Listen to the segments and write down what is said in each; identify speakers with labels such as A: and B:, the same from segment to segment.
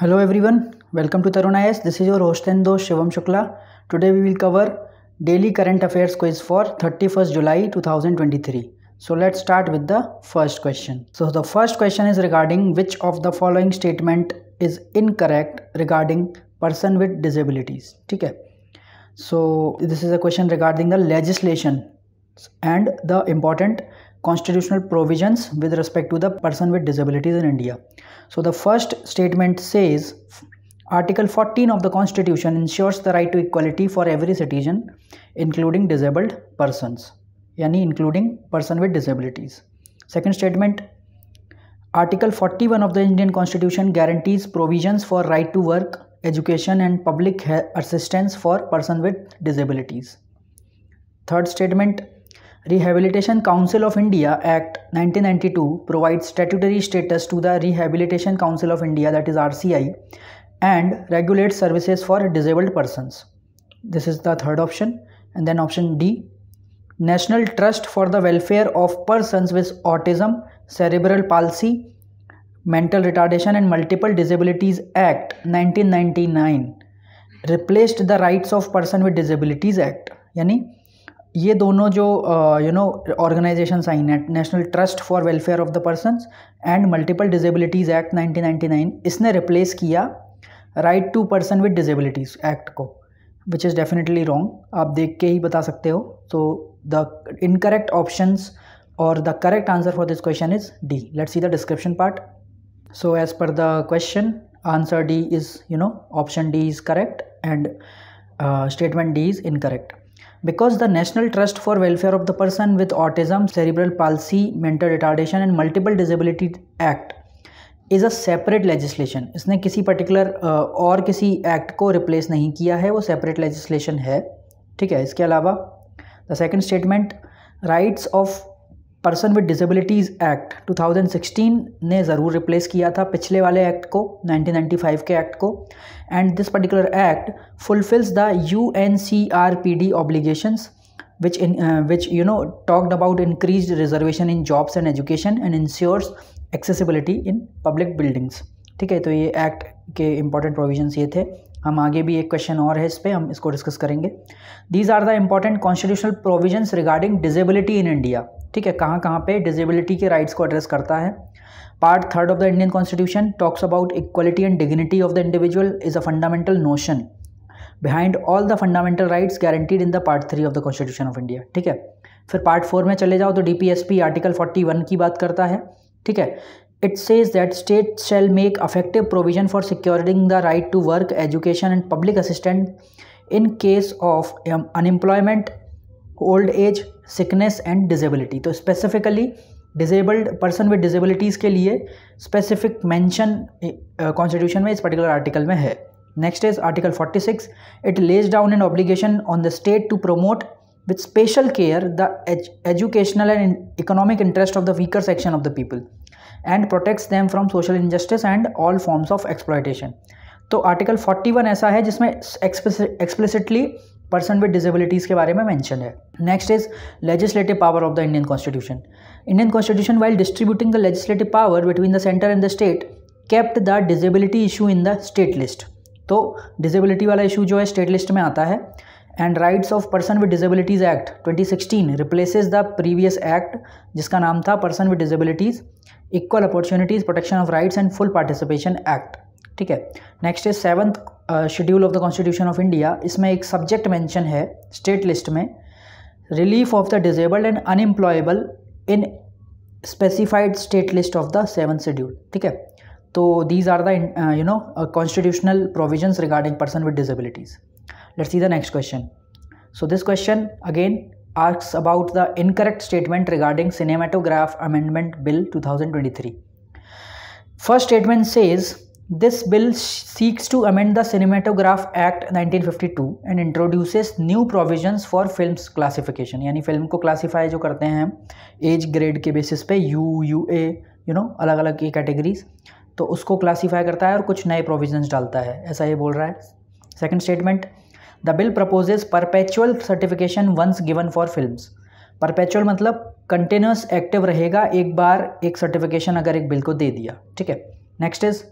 A: Hello everyone, welcome to Tarunay IS. This is your host and host Shivam Shukla. Today we will cover daily current affairs quiz for 31st July 2023. So let's start with the first question. So the first question is regarding which of the following statement is incorrect regarding person with disabilities. Okay. So this is a question regarding the legislation and the important constitutional provisions with respect to the person with disabilities in India. So the first statement says Article 14 of the Constitution ensures the right to equality for every citizen including disabled persons yani including person with disabilities. Second statement Article 41 of the Indian Constitution guarantees provisions for right to work, education and public assistance for person with disabilities. Third statement Rehabilitation Council of India Act 1992 provides statutory status to the Rehabilitation Council of India that is RCI and regulates services for disabled persons. This is the third option and then option D National Trust for the Welfare of Persons with Autism, Cerebral Palsy, Mental Retardation and Multiple Disabilities Act 1999 replaced the Rights of Person with Disabilities Act यानी ये दोनों जो you know organisation I net national trust for welfare of the person and multiple disabilities act 1999 इसने replace किया right to person with disabilities act को which is definitely wrong आप देख के ही बता सकते हो तो द इनकरेक्ट ऑप्शंस और the correct answer for this question is D let see the description part so as per the question answer D is you know option D is correct and statement D is incorrect because the national trust for welfare of the person with autism cerebral palsy mental retardation and multiple disability act is a separate legislation इसने किसी particular uh, और किसी act को replace नहीं किया है वो separate legislation है ठीक है इसके अलावा the second statement rights of person with disabilities act 2016 ने ज़रूर रिप्लेस किया था पिछले वाले एक्ट को 1995 के एक्ट को and this particular act fulfils the U N C R P D obligations which in which you know talked about increase reservation in jobs and education and ensures accessibility in public buildings ठीक है तो ये act के important provision ये थे हम आगे भी एक क्वेश्चन और है इस पर हम इसको डिस्कस करेंगे these are the important constitutional provision regarding disability in India ठीक है कहाँ कहाँ पे डिजेबिलिटी के राइट्स को एड्रेस करता है part third of the Indian constitution talks about equality and dignity of the individual is a fundamental notion behind all the fundamental rights guaranteed in the part three of the constitution of India ठीक है फिर part four में चले जाओ तो D P P S article forty one की बात करता है ठीक है it says that state shall make effective provision for securing the right to work education and public assistant in case of unemployment old age sickness and disability तो specifically disabled person with disabilities के लिए specific mention constitution में इस particular article में है next is article forty six it lays down an obligation on the state to promote with special care the educational and economic interest of the weaker section of the people and protects them from social injustice and all forms of exploitation तो article forty one ऐसा है जिसमें explicitly person with disabilities के बारे में mention है next is legislative power of the Indian constitution Indian constitution while distributing the legislative power between the centre and the state kept the disability issue in the state list तो disability वाला issue जो है state list में आता है and rights of person with disabilities act 2016 replaces the previous act जिसका नाम था person with disabilities equal opportunities protection of rights and full participation act ठीक है next is seventh schedule of the constitution of India इसमें एक subject mention है state list में relief of the disabled and unemployable in specified state list of the seven schedule ठीक है तो these are the you know constitutional provisions regarding person with disabilities let's see the next question so this question again about the incorrect statement regarding cinematograph amendment bill two thousand twenty three first statement says this bill seeks to amend the cinematograph act nineteen fifty two and introduces new provisions for film classification यानी film को classify जो करते हैं age grade के basis पे U U A you know अलग अलग की कैटेगरीज तो उसको क्लासीफाई करता है और कुछ नए प्रोविजन्स डालता है ऐसा ये बोल रहा है second statement the bill proposes perpetual certification once given for film perpetual मतलब कंटिन्यूस एक्टिव रहेगा एक बार एक सर्टिफिकेशन अगर एक बिल को दे दिया ठीक है next is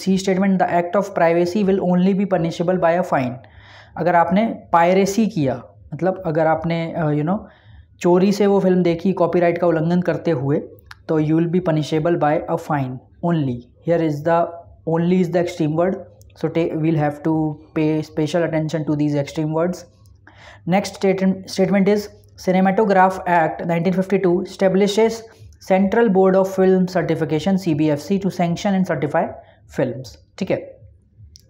A: C statement the act of privacy will only be punishable by a fine अगर आपने पायरेसी किया मतलब अगर आपने यू नो चोरी से वो फिल्म देखी कॉपीराइट का उल्लंघन करते हुए तो you will be punishable by a fine only here is the only is the extreme word so we'll have to pay special attention to these extreme words next statement is cinematograph act nineteen fifty two establishes central board of film certification C B F C to sanction and certify film ठीक है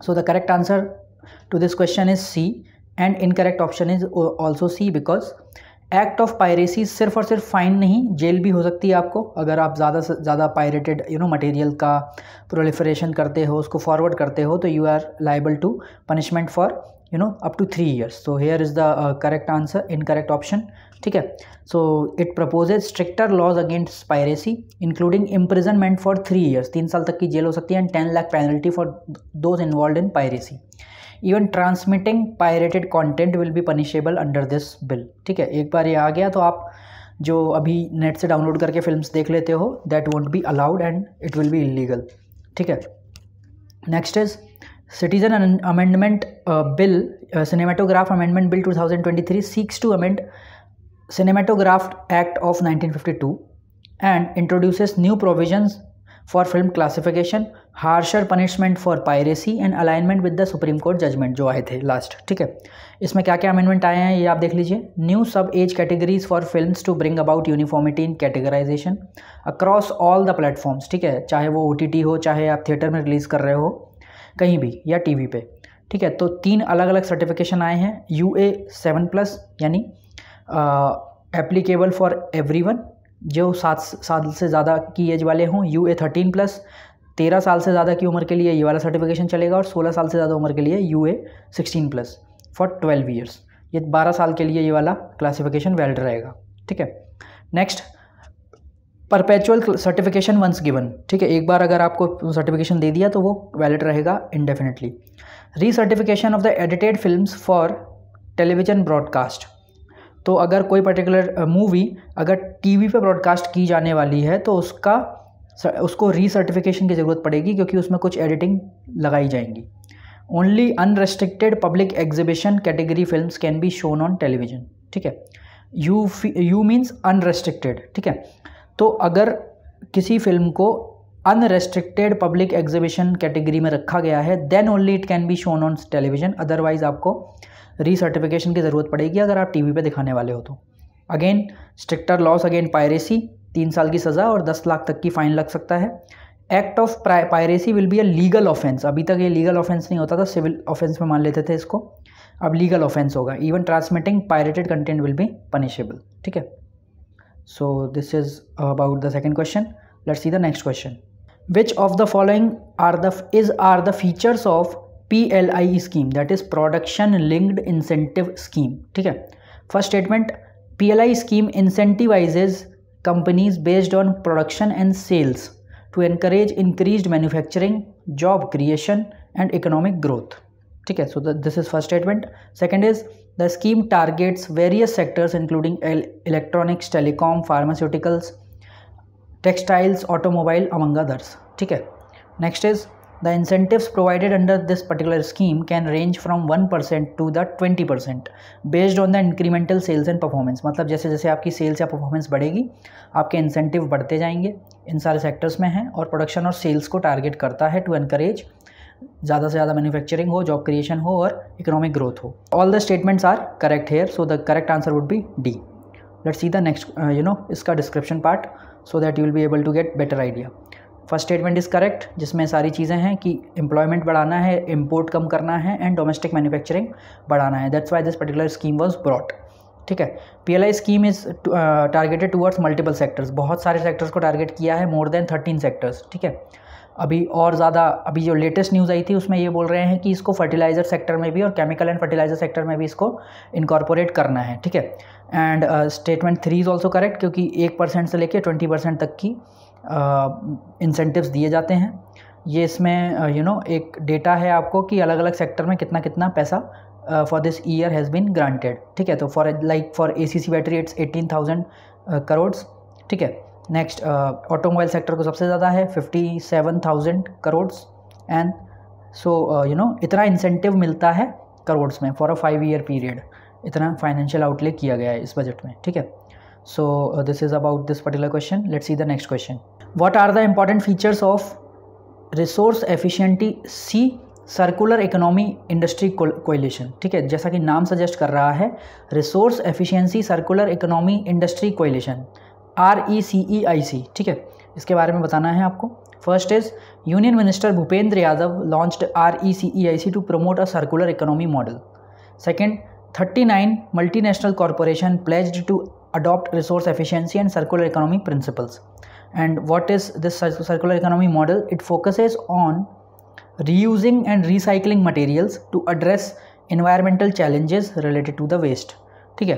A: so the correct answer to this question is C and incorrect option is also see because act of piracy सिर्फ और सिर्फ fine नहीं jail भी हो सकती है आपको अगर आप ज़्यादा से ज़्यादा पायरेटेड यू नो मटेरियल का प्रोलिफरेशन करते हो उसको फॉरवर्ड करते हो तो you are liable to punishment for you know up to three years so here is the correct answer incorrect option ठीक है so it proposes stricter laws against piracy including imprisonment for three years तीन साल तक की जेल हो सकती है and ten lakh penalty for those involve in piracy even transmitting pirated content will be punishable under this bill ठीक है एक बार ये आ गया तो आप जो अभी नेट से डाउनलोड करके फिल्म देख लेते हो that won't be allowed and it will be illegal ठीक है next is Citizen amendment bill uh, Bill, thousand twenty three seeks to amend cinematograph act of nineteen fifty 1952 and introduce new provision for film classification harsher punishment for piracy and alignment with the Supreme Court judgement जो आए थे last ठीक है इसमें क्या क्या amendment आए हैं ये आप देख लीजिए new sub age categories for film to bring about uniformity in categorisation across all the platforms ठीक है चाहे वो ओ हो चाहे आप थिएटर में रिलीज़ कर रहे हो कहीं भी या टीवी पे ठीक है तो तीन अलग अलग सर्टिफिकेशन आए हैं यू ए सेवन प्लस यानी एप्लीकेबल फॉर एवरी वन जो सात साल से ज़्यादा की एज वाले हों यू ए थर्टीन प्लस तेरह साल से ज़्यादा की उम्र के लिए ये वाला सर्टिफिकेशन चलेगा और सोलह साल से ज़्यादा उम्र के लिए U A sixteen plus for twelve years ये बारह साल के लिए ये वाला क्लासिफिकेशन वैलिड रहेगा ठीक है next perpetual certification once given ठीक है एक बार अगर आपको सर्टिफिकेशन दे दिया तो वो वैलिड रहेगा indefinitely recertification of the edited film for television broadcast तो अगर कोई पर्टिकुलर मूवी uh, अगर टीवी पे ब्रॉडकास्ट की जाने वाली है तो उसका उसको री सर्टिफिकेशन की ज़रूरत पड़ेगी क्योंकि उसमें कुछ एडिटिंग लगाई जाएंगी only unrestricted public exhibition category film can be shown on television ठीक है यू यू मीन्स अनरेस्ट्रिक्टेड ठीक है तो अगर किसी फिल्म को अनरेस्ट्रिक्टेड पब्लिक एग्जीबिशन कैटेगरी में रखा गया है then only it can be shown on television otherwise आपको री सर्टिफिकेशन की ज़रूरत पड़ेगी अगर आप टीवी पे दिखाने वाले हो तो again stricter laws again piracy तीन साल की सज़ा और दस लाख तक की फ़ाइन लग सकता है act of piracy will be a legal offence अभी तक ये लीगल ऑफेंस नहीं होता था सिविल ऑफेंस में मान लेते थे इसको अब लीगल ऑफेंस होगा even transmitting pirated content will be punishable ठीक है so this is about the second question let's see the next question which of the following are the is are the features of PLI scheme that is production linked incentive scheme ठीक है first statement PLI scheme incentivizes companies based on production and sales to encourage increased manufacturing job creation and economic growth ठीक है so this is first statement second is the scheme targets various sectors including electronics telecom pharmaceuticals textiles automobile among others ठीक है next is the provided under this particular scheme can range from one percent to the twenty percent based on the incremental sales and performance मतलब जैसे जैसे आपकी sales या performance बढ़ेगी आपके incentive बढ़ते जाएंगे इन सारे सेक्टर्स में हैं और प्रोडक्शन और सेल्स को टारगेट करता है टू एनकरेज ज़्यादा से ज़्यादा मैन्युफैक्चरिंग हो जॉब क्रिएशन हो और इकोनॉमिक ग्रोथ हो all the statements are correct here so the correct answer would be D let's see the next you know इसका description part so that you will be able to get better idea first statement is correct जिसमें सारी चीज़ें हैं कि employment बढ़ाना है import कम करना है एंड डोमेस्टिक मैन्युफैक्चरिंग बढ़ाना है that's why this particular scheme was broad ठीक है P L I scheme is targeted towards multiple sectors बहुत सारे सेक्टर्स को टारगेट किया है मोर देन थर्टीन सेक्टर्स ठीक है अभी और ज़्यादा अभी जो लेटेस्ट न्यूज़ आई थी उसमें ये बोल रहे हैं कि इसको फर्टिलाइज़र सेक्टर में भी और केमिकल एंड फर्टिलाइज़र सेक्टर में भी इसको इनकॉर्पोरेट करना है ठीक है and statement three is also correct क्योंकि एक परसेंट से लेकर ट्वेंटी परसेंट तक की इंसेंटिवस uh, दिए जाते हैं ये इसमें you uh, know you know, एक डेटा है आपको कि अलग अलग सेक्टर में कितना कितना पैसा for this year has been granted ठीक है तो for like for A C C battery it's eighteen thousand crores ठीक है नेक्स्ट ऑटोमोबाइल सेक्टर को सबसे ज़्यादा है fifty seven thousand crores and so you know इतना इंसेंटिव मिलता है करोड्स में for a five year period इतना फाइनेंशियल आउटले किया गया है इस बजट में ठीक है so this is about this particular question let see the next question what are the important features of resource efficiency C circular economy industry coalition ठीक है जैसा कि नाम सजेस्ट कर रहा है resource efficiency circular economy industry coalition R E C E I C ठीक है इसके बारे में बताना है आपको first is union minister Bhupender Yadav launch R E C E I C to promote a circular economy model second thirty nine multi national corporation pledge to adopt resource efficiency and circular economy principles and what is this circular economy model it focuses on reusing and recycling materials to address environmental challenges related to the waste ठीक है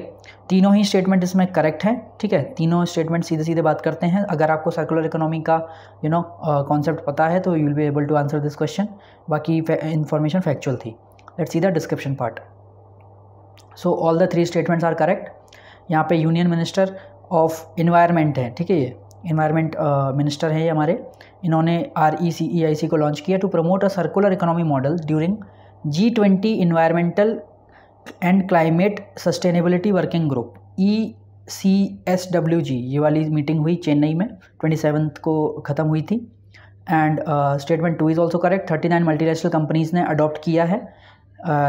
A: तीनों ही statement इसमें correct हैं ठीक है तीनों statement सीधे सीधे बात करते हैं अगर आपको सर्कुलर इकोनॉमी का यू नो कॉन्सेप्ट पता है तो you will be able to answer this question बाकी इन्फॉर्मेशन फैक्चुअल थी let's see the description part so all the three statements are correct यहाँ पे यूनियन मिनिस्टर ऑफ इन्वायरमेंट है ठीक है ये इन्वायरमेंट मिनिस्टर है ये हमारे इन्होंने are E C E I सी को लॉन्च किया to promote a circular economy model during G twenty environmental and climate sustainability working group E C S W G ये वाली मीटिंग हुई चेन्नई में ट्वेंटी सेवन्थ को ख़त्म हुई थी and statement two is also correct thirty nine multinational companies ने adopt किया है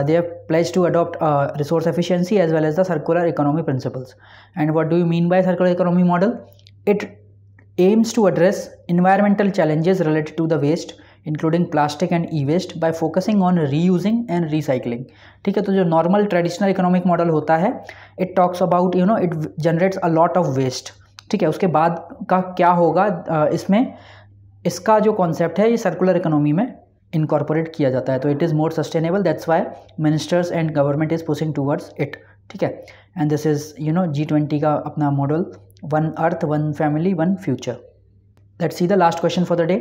A: they have pledge to adopt resource efficiency as well as the circular economy principles and what do you mean by circular economy model it aims to address environmental challenges related to the waste including plastic and E waste by focusing on reusing and recycling ठीक है तो जो normal traditional economic model होता है it talks about you know it generates a lot of waste ठीक है उसके बाद का क्या होगा इसमें इसका जो कॉन्सेप्ट है ये सर्कुलर इकोनॉमी में इनकॉर्पोरेट किया जाता है तो it is more sustainable that's why ministers and government is pushing towards it ठीक है and this is you know G twenty का अपना model one earth one family one future let's see the last question for the day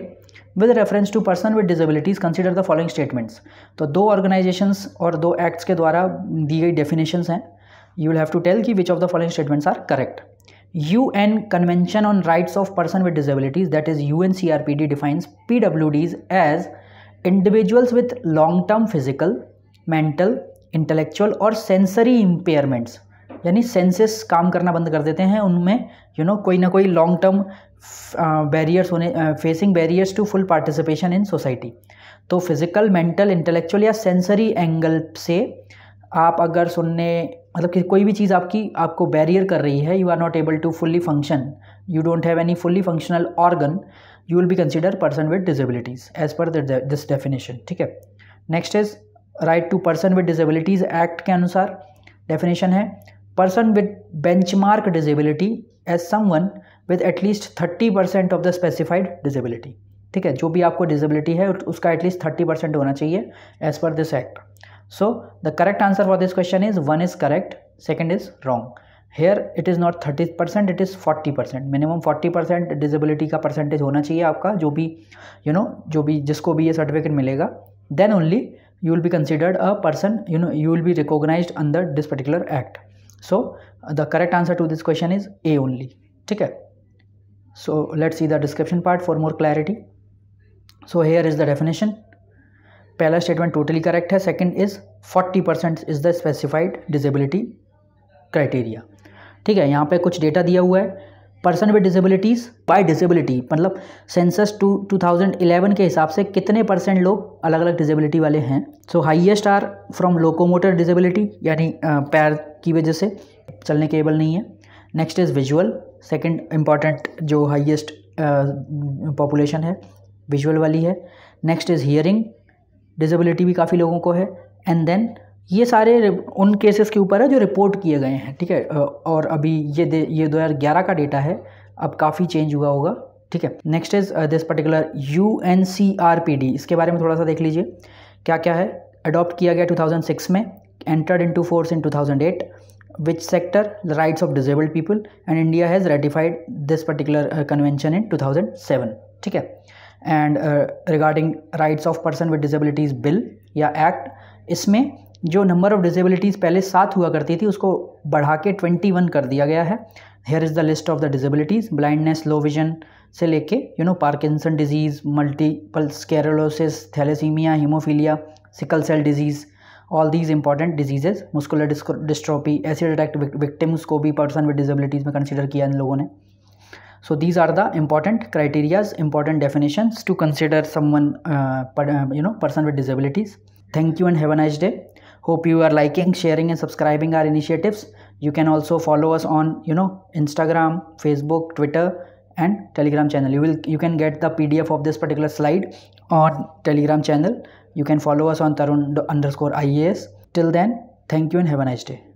A: with reference to person with disabilities consider the following statements तो दो organisations और दो acts के द्वारा दी गई definitions हैं you will have to tell की which of the following statements are correct U N convention on rights of person with disabilities that is U N C R P D defines P W Ds as individuals with long term physical mental intellectual और sensory impairments यानी senses काम करना बंद कर देते हैं उनमें you you no know, कोई ना कोई लॉन्ग टर्म बैरियर्स uh, होने facing barriers to full participation in society तो फिज़िकल मेंटल इंटेलेक्चुअल या सेंसरी एंगल से आप अगर सुनने मतलब कि कोई भी चीज़ आपकी आपको बैरियर कर रही है you are not able to fully function you don't have any fully functional organ you will be consider person with disabilities as per this definition ठीक है next is right to person with disabilities act के अनुसार definition है person with benchmark disability as one with at least thirty percent of the specified disability ठीक है जो भी आपको डिजेबिलिटी है उसका एटलीस्ट थर्टी परसेंट होना चाहिए as per this act so the correct answer for this question is one is correct second is wrong here it is not thirty percent it is forty percent minimum forty percent disability का percentage होना चाहिए आपका जो भी you you no know, जो भी जिसको भी ये सर्टिफिकेट मिलेगा then only you will be considered a person you know you will be recognise under this particular act so the correct answer to this question is A only ठीक है so let's see the description part for more clarity so here is the definition पहला statement totally correct है second is forty percent is the specified disability criteria ठीक है यहाँ kuch कुछ data दिया हुआ है person with disabilities by disability मतलब census two two thousand eleven के हिसाब से कितने परसेंट लोग अलग अलग डिजेबिलिटी वाले हैं so highest are from locomotor disability यानी पैर की वजह से चलने केबल नहीं है next is visual second important जो हाईएस्ट पॉपुलेशन uh, है विजुअल वाली है नेक्स्ट इज़ हियरिंग डिजेबिलिटी भी काफ़ी लोगों को है एंड देन ये सारे उन केसेस के ऊपर है जो रिपोर्ट किए गए हैं ठीक है uh, और अभी ये दे ये ग्यारह का डेटा है अब काफ़ी चेंज हुआ होगा ठीक है next is this particular U N C R P D इसके बारे में थोड़ा सा देख लीजिए क्या क्या है अडॉप्ट किया गया 2006 में entered into force in 2008 which sector the rights of disabled people and india has ratified this particular uh, convention in 2007 ठीक है and regarding rights of person with disabilities bill या एक्ट इसमें जो नंबर ऑफ़ डिजेबिलिटीज़ पहले सात हुआ करती थी उसको बढ़ा के ट्वेंटी वन कर दिया गया है here is the list of the disabilities blindness low vision से लेके you know Parkinson disease multiple sclerosis thalassemia haemophilia sickle cell disease all these important diseases, muscular dystrophy, acid attack victims को भी person with डिजेबिलिटीज़ में consider किया इन so these are the important criterias important definitions to consider someone uh, uh, you know person with disabilities thank you and have a nice day hope you are liking sharing and subscribing our initiatives you can also follow us on you know instagram facebook twitter and telegram channel you will you can get the pdf of this particular slide on telegram channel you can follow us on Tarun underscore IAS. Till then, thank you and have a nice day.